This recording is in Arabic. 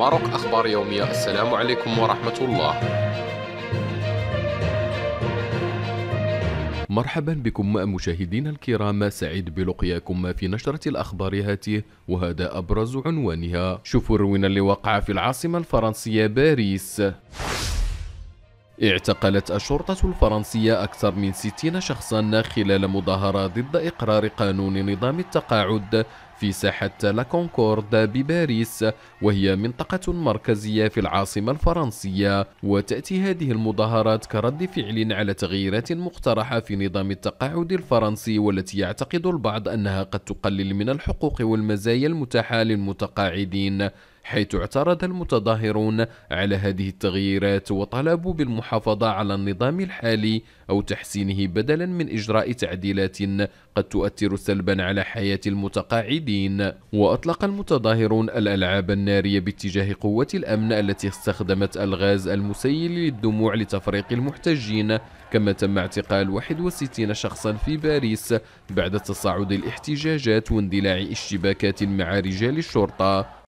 ماروك أخبار يومية السلام عليكم ورحمة الله مرحبا بكم مشاهدينا الكرام سعيد بلقياكم في نشرة الأخبار هاته وهذا أبرز عنوانها شوفوا الروين اللي وقع في العاصمة الفرنسية باريس اعتقلت الشرطة الفرنسية أكثر من 60 شخصا خلال مظاهرة ضد إقرار قانون نظام التقاعد في ساحة لاكونكورد بباريس وهي منطقة مركزية في العاصمة الفرنسية وتأتي هذه المظاهرات كرد فعل على تغييرات مقترحة في نظام التقاعد الفرنسي والتي يعتقد البعض أنها قد تقلل من الحقوق والمزايا المتاحة للمتقاعدين حيث اعترض المتظاهرون على هذه التغييرات وطلبوا بالمحافظة على النظام الحالي أو تحسينه بدلا من إجراء تعديلات قد تؤثر سلبا على حياة المتقاعدين وأطلق المتظاهرون الألعاب النارية باتجاه قوة الأمن التي استخدمت الغاز المسيل للدموع لتفريق المحتجين كما تم اعتقال 61 شخصا في باريس بعد تصاعد الاحتجاجات واندلاع اشتباكات مع رجال الشرطة